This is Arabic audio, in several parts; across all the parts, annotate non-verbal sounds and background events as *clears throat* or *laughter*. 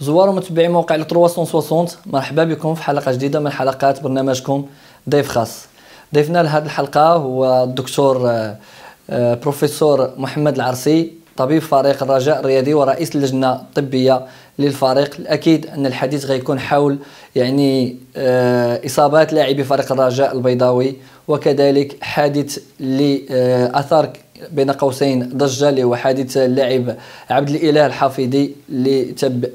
زوار ومتبعي موقع 360 مرحبا بكم في حلقه جديده من حلقات برنامجكم ضيف خاص ضيفنا لهذه الحلقه هو الدكتور آه، آه، بروفيسور محمد العرسي طبيب فريق الرجاء الرياضي ورئيس اللجنه الطبيه للفريق الاكيد ان الحديث غيكون حول يعني آه، اصابات لاعبي فريق الرجاء البيضاوي وكذلك حادث اللي اثار بين قوسين ضجه اللي هو حادث اللاعب عبد الاله الحفيظي اللي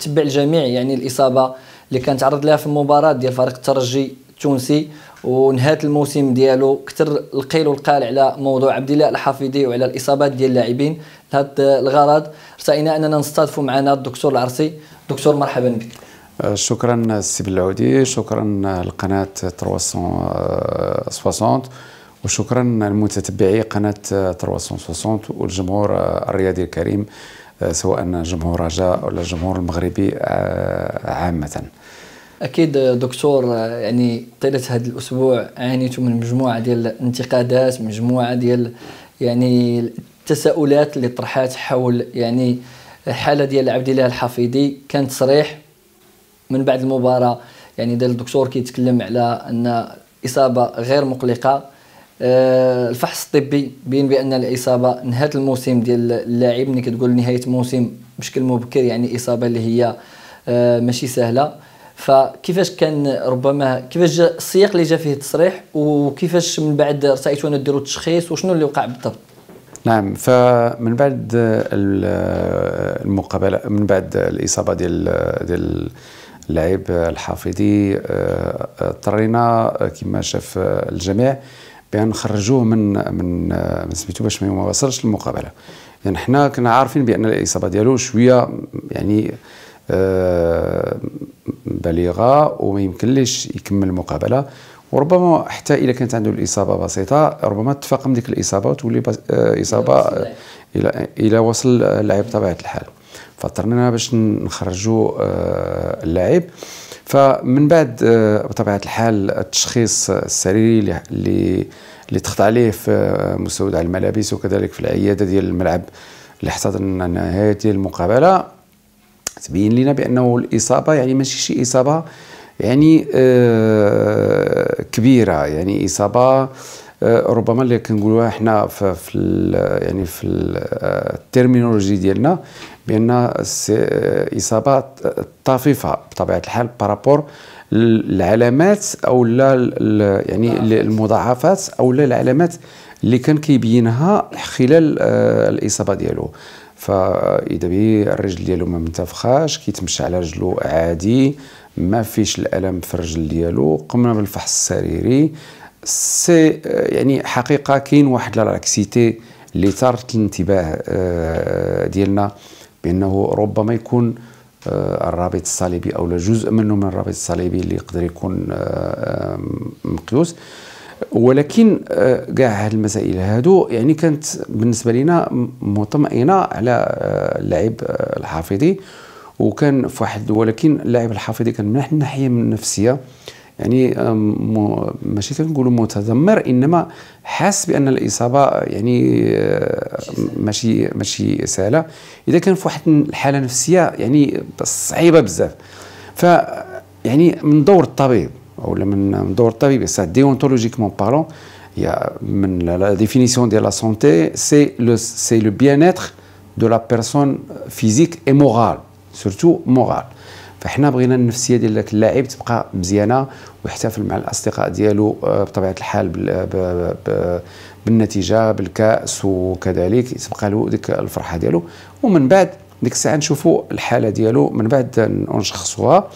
تبع الجميع يعني الاصابه اللي كان تعرض لها في المباراه ديال فريق الترجي التونسي ونهات الموسم ديالو كثر القيل والقال على موضوع عبد الله الحفيظي وعلى الاصابات ديال اللاعبين لهذا الغرض ارتئينا اننا نستضيف معنا الدكتور العرسي دكتور مرحبا بك آه، شكرا السي بلعودي شكرا لقناه 360 وشكرا لمتتبعي قناه 360 والجمهور آه، الرياضي الكريم آه، سواء جمهور رجاء ولا الجمهور المغربي عامه اكيد دكتور يعني طيله هذا الاسبوع عانيتوا من مجموعه ديال الانتقادات مجموعه ديال يعني التساؤلات اللي طرحات حول يعني الحاله ديال عبد الله الحفيظي كان تصريح من بعد المباراه يعني ديال الدكتور كيتكلم على ان اصابه غير مقلقه آه، الفحص الطبي بين بان الاصابه نهايه الموسم ديال اللاعب ملي كتقول نهايه موسم بشكل مبكر يعني اصابه اللي هي آه، ماشي سهله فكيفاش كان ربما كيفاش جا السياق اللي جا فيه التصريح وكيفاش من بعد ارتأيتوا ان ديروا التشخيص وشنو اللي وقع بالضبط نعم فمن بعد المقابله من بعد الاصابه ديال ديال اللاعب الحافظي آه، اضطرينا كما شاف الجميع بان نخرجوه من من من سميتو باش ما يواصلش المقابله يعني حنا كنا عارفين بان الاصابه ديالو شويه يعني آه، بليغه وما يمكنليش يكمل المقابله وربما حتى اذا كانت عنده الاصابه بسيطه ربما تفاقم ديك الاصابه وتولي آه، اصابه الى الى وصل اللاعب بطبيعه الحال فاضطرنا باش نخرجوا آه، اللاعب فمن بعد بطبيعه الحال التشخيص السريري اللي اللي تخضع عليه في مستودع الملابس وكذلك في العياده ديال الملعب اللي احتضن نهايه المقابله تبين لنا بانه الاصابه يعني ماشي شي اصابه يعني آه كبيره يعني اصابه آه ربما اللي كنقولوها حنا في, في يعني في الترمينولوجي ديالنا بان اصابه طفيفه بطبيعه الحال بارابور العلامات او لا يعني المضاعفات آه. او لا العلامات اللي كان كيبينها خلال آه، الاصابه ديالو فاذا به الرجل ديالو ما منتفخاش كيتمشى على رجلو عادي ما فيش الالم في الرجل ديالو قمنا بالفحص السريري سي يعني حقيقه كاين واحد لاكسيتي اللي ثارت الانتباه آه، ديالنا بانه ربما يكون آه، الرابط الصليبي او جزء منه من الرابط الصليبي اللي يقدر يكون آه، مقيوس ولكن آه، كاع هاد المسائل هادو يعني كانت بالنسبه لنا مطمئنه على آه، اللاعب آه، الحافظي وكان في واحد ولكن اللاعب الحافظي كان من الناحيه من النفسيه يعني ماشي كنقولوا متذمر انما حاس بان الاصابه يعني ماشي ماشي سهله اذا كان في واحد الحاله نفسيه يعني صعيبه بزاف ف يعني من دور الطبيب ولا من دور الطبيب سا ديونتولوجيكمون بارون يا من لا ديفينيسيون ديال لا سونتي سي لو سي لو بيان اتر دو لا بيرسون فيزيك اي مورال سورتو مورال فحنا بغينا النفسيه ديال ذاك اللاعب تبقى مزيانه ويحتفل مع الاصدقاء ديالو آه، بطبيعه الحال بالنتيجه بالكاس وكذلك تبقى له ديك الفرحه ديالو ومن بعد ديك الساعه نشوفوا الحاله ديالو من بعد نشخصوها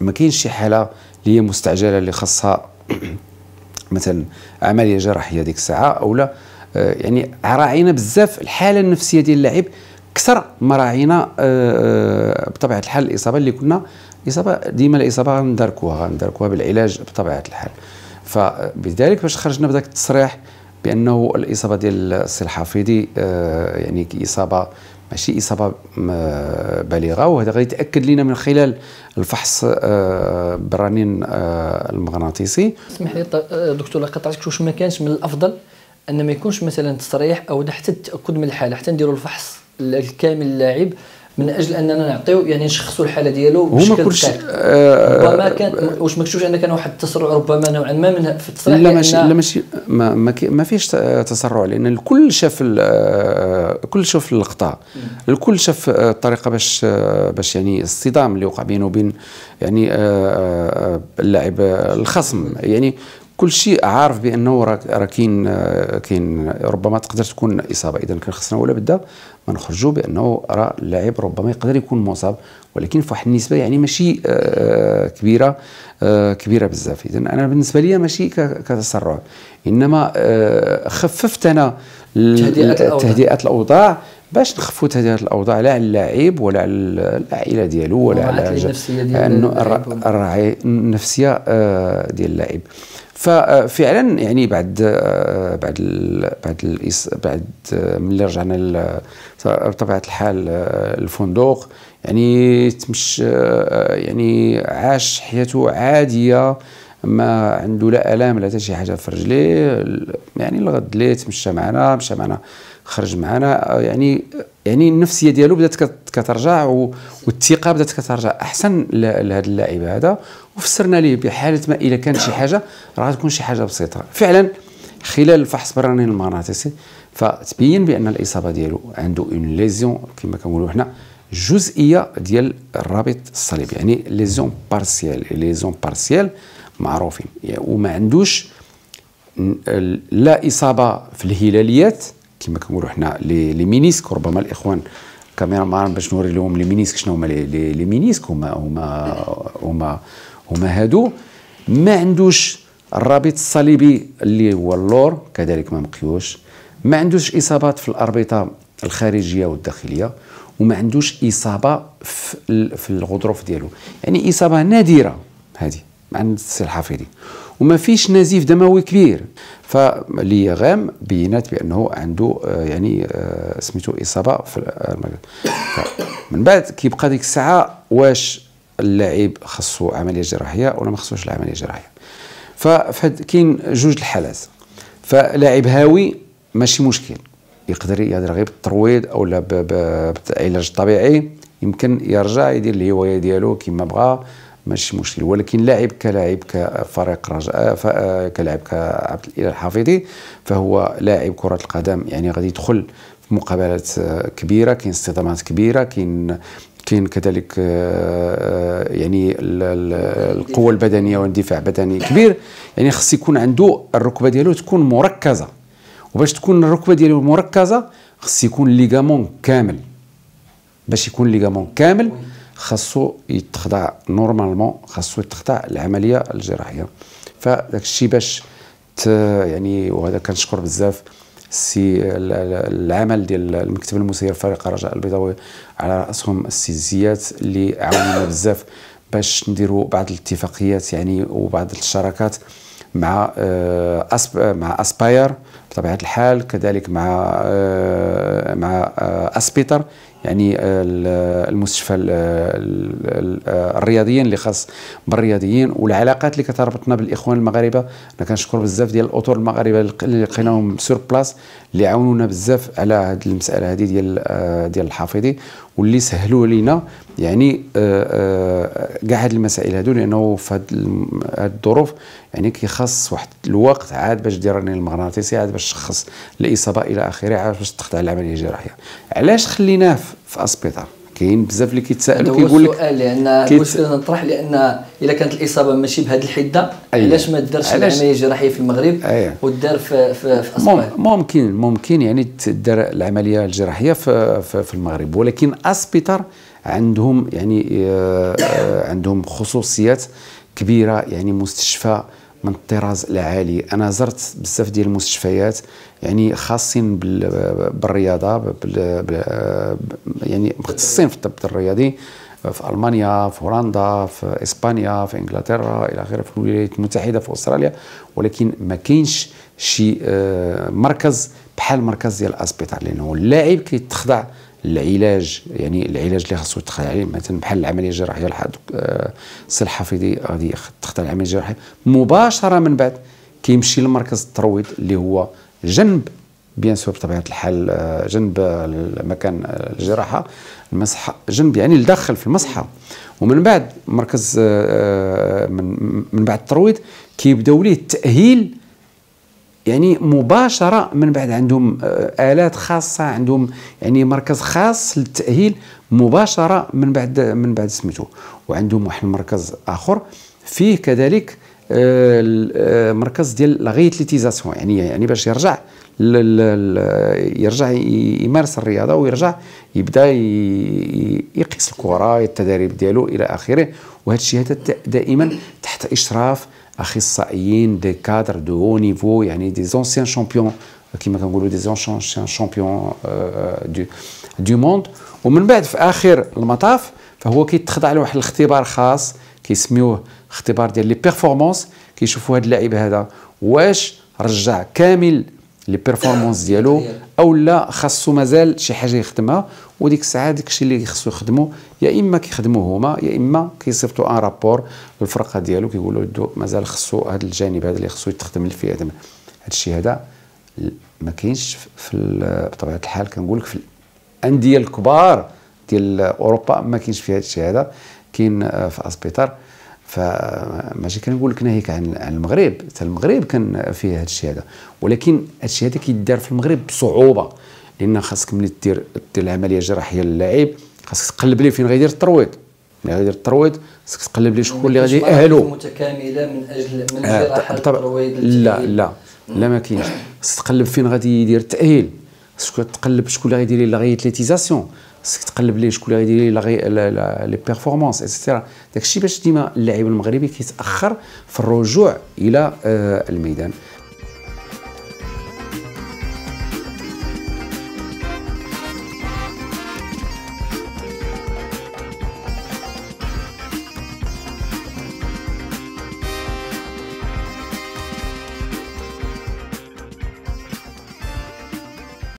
ما كاينش شي حاله اللي هي مستعجله اللي خاصها *clears throat* مثلا عمليه جراحيه ديك الساعه اولا آه، يعني راعينا بزاف الحاله النفسيه ديال اللاعب اكثر ما راعينا آه، آه، بطبيعه الحال الاصابه اللي كنا اصابه ديما الاصابه غنداركوها غنداركوها بالعلاج بطبيعه الحال فبذلك باش خرجنا بذاك التصريح بانه الاصابه ديال السي الحفيظي يعني اصابه ماشي اصابه بالغه وهذا غادي يتاكد لنا من خلال الفحص آه، بالرنين آه، المغناطيسي اسمح لي آه، دكتور قطعتك واش ما كانش من الافضل ان ما يكونش مثلا تصريح او حتى التاكد من الحاله حتى نديروا الفحص الكامل اللاعب من اجل اننا نعطيو يعني نشخصوا الحاله ديالو بشكل كلش آه ربما كان واش مكتوبش ان كان واحد التسرع ربما نوعا ما من في التصريح لا ماشي لا ماشي ما, ما, ما فيش تسرع لان الكل شاف آه، الكل شاف اللقطه الكل شاف آه، الطريقه باش آه، باش يعني الصدام اللي وقع بينه وبين يعني اللاعب الخصم يعني كل شيء عارف بانه راه كاين كاين ربما تقدر تكون اصابه اذا كان خصنا ولا بدا نخرجوا بانه راه اللاعب ربما يقدر يكون مصاب ولكن في واحد النسبه يعني ماشي آآ آه، آه، كبيره آآ آه، كبيره بزاف اذا انا بالنسبه لي ماشي كتسرع انما خففت انا تهدئه الاوضاع باش نخفوا تهدئه الاوضاع لا على اللاعب ولا على العائله ديالو ولا على النفسيه ديال الراعي النفسيه ديال اللاعب ففعلا يعني بعد بعد الـ بعد الـ بعد ملي رجعنا بطبيعه الحال الفندق يعني تمش يعني عاش حياته عاديه ما عنده لا الام لا حتى شي حاجه في رجليه يعني الغد ليه تمشى معنا مشى معنا خرج معنا يعني يعني النفسيه ديالو بدات كترجع والثقه بدات كترجع احسن لهذا اللاعب هذا وفسرنا ليه بحاله ما إذا كان شي حاجه راه تكون شي حاجه بسيطه فعلا خلال الفحص بررني المغناطيسي فتبين بان الاصابه ديالو عنده اون ليزيون كما كنقولوا حنا جزئيه ديال الرابط الصليبي يعني ليزيون بارسيال ليزيون بارسيال معروفين يعني وما عندوش لا اصابه في الهلاليات كما كنقولوا حنا لي مينيسك ربما الاخوان كاميرا مان باش نوري لهم لي مينيسك شنو هما لي مينيسك هما هما هما هما هادو ما عندوش الرابط الصليبي اللي هو اللور كذلك ما مقيوش ما عندوش اصابات في الاربطه الخارجيه والداخليه وما عندوش اصابه في, في الغضروف ديالو يعني اصابه نادره هذه عند السي الحفيظي وما فيش نزيف دموي كبير غام بينات بانه عنده آه، يعني آه، سميتو اصابه في آه، من بعد كيبقى ديك الساعه واش اللاعب خصو عمليه جراحيه ولا ما خصوش العمليه الجراحيه فهاد كاين جوج الحالات فلاعب هاوي ماشي مشكل يقدر يهضر غير بالترويض او لا بالعلاج الطبيعي يمكن يرجع يدير الهوايه ديالو كما بغى ماشي مشكل ولكن لاعب كلاعب كفريق رجاء كلاعب كعبد الاله الحفيظي فهو لاعب كره القدم يعني غادي يدخل في مقابلات كبيره كاين اصطدامات كبيره كاين كاين كذلك آه، آه، يعني القوه البدنيه والدفاع بدني كبير يعني خص يكون عنده الركبه ديالو تكون مركزه وباش تكون الركبه ديالو مركزه خص يكون ليغامون كامل باش يكون ليغامون كامل خاصو يتخضع نورمالمون خاصو يتخضع العمليه الجراحيه فداك الشيء باش يعني وهذا كنشكر بزاف سي العمل ديال المكتب المسير فريق الرجاء البيضاوي على راسهم السي زيات اللي عاونونا بزاف باش نديروا بعض الاتفاقيات يعني وبعض الشراكات مع آه، أسب مع اسباير بطبيعه الحال كذلك مع آه، مع آه، اسبيتر يعني آه، آه، المستشفى آه، الرياضيين اللي خاص بالرياضيين والعلاقات اللي كتربطنا بالاخوان المغاربه انا كنشكر بزاف ديال الاطر المغاربه اللي لقيناهم سور بلاس اللي عاونونا بزاف على هذه المساله هذه ديال ديال الحافظي واللي سهلوا لنا يعني كاع هاد المسائل هادو لانه في هاد الظروف يعني كيخص واحد الوقت عاد باش دير الرنين المغناطيسي عاد باش تشخص الاصابه الى اخره عاد باش تخضع العمليه الجراحيه علاش خليناه في اسبيطار كاين بزاف اللي كيتسائلوا كيقول لك السؤال لان المشكله نطرح لان الا كانت الاصابه ماشي بهذه الحده أيه. علاش ما دارش العمليه الجراحيه في المغرب أيه. ودار في في, في أسبيطار. ممكن ممكن يعني تدار العمليه الجراحيه في, في, في المغرب ولكن اسبيطار عندهم يعني آه، آه، عندهم خصوصيات كبيره يعني مستشفى من الطراز العالي انا زرت بزاف ديال المستشفيات يعني خاصين بالرياضه بال يعني مختصين في الطب الرياضي في المانيا في هولندا في اسبانيا في انجلترا الى اخره في الولايات المتحده في استراليا ولكن ما كاينش شي آه، مركز بحال مركز ديال الاسبيطار لانه اللاعب كيتخضع كي العلاج يعني العلاج اللي خاصو يتخلى عليه مثلا بحال العمليه الجراحيه آه، الحاد السي الحفيظي غادي تختار العمليه الجراحيه مباشره من بعد كيمشي لمركز الترويض اللي هو جنب بيان سور بطبيعه الحال آه، جنب مكان آه، الجراحه المصحه جنب يعني لداخل في المصحه ومن بعد مركز من من بعد الترويض كيبداو ليه التاهيل يعني مباشره من بعد عندهم آه، الات خاصه عندهم يعني مركز خاص للتاهيل مباشره من بعد من بعد سميتو وعندهم واحد المركز اخر فيه كذلك آه، آه، مركز ديال لاغيتليتيزاسيون يعني يعني باش يرجع يرجع يمارس الرياضه ويرجع يبدا يقيس الكره التدريب ديالو الى اخره وهذا الشيء هذا دائما تحت اشراف اخصائيين دي كادر دو هو نيفو يعني دي زونسيان شامبيون كيما كنقولوا دي زونسيان شامبيون دو دو موند ومن بعد في اخر المطاف فهو كيتخضع لواحد الاختبار خاص كيسميوه اختبار ديال لي بيرفورمانس كيشوفوا هذا اللاعب هذا واش رجع كامل لي بيرفورمانس ديالو او لا خاصو مازال شي حاجه يخدمها وديك الساعه داك الشيء اللي خصو يخدمو يا اما كيخدموا هما يا اما كيصيفطوا ان رابور للفرقه ديالو كيقولوا له مازال خصو هذا الجانب هذا اللي خصو يتخدم فيه هذا الشيء هذا ما كاينش في بطبيعه الحال كنقول لك في الانديه الكبار ديال اوروبا ما كاينش فيها هذا الشيء هذا كاين آه، في اسبيطار فماشي كنقول لك ناهيك عن المغرب حتى المغرب كان فيه هذا الشيء هذا ولكن هذا الشيء هذا كيدار في المغرب بصعوبه لان خاصك ملي دير دير العمليه الجراحيه للاعب خاصك تقلب ليه فين غيدير الترويض ملي غيدير الترويض خاصك تقلب ليه شكون اللي غادي يأهلو متكامله من اجل من آه، جراحه الترويض لا لا لا ما كاينش خاصك تقلب فين غادي يدير التاهيل خاصك تقلب شكون اللي غيدير ليه غيتليتيزاسيون خاصك تقلب ليه شكون اللي غيدير لي لي بيرفورمانس اكسترا داكشي باش ديما اللاعب المغربي كيتاخر في الرجوع الى آه، الميدان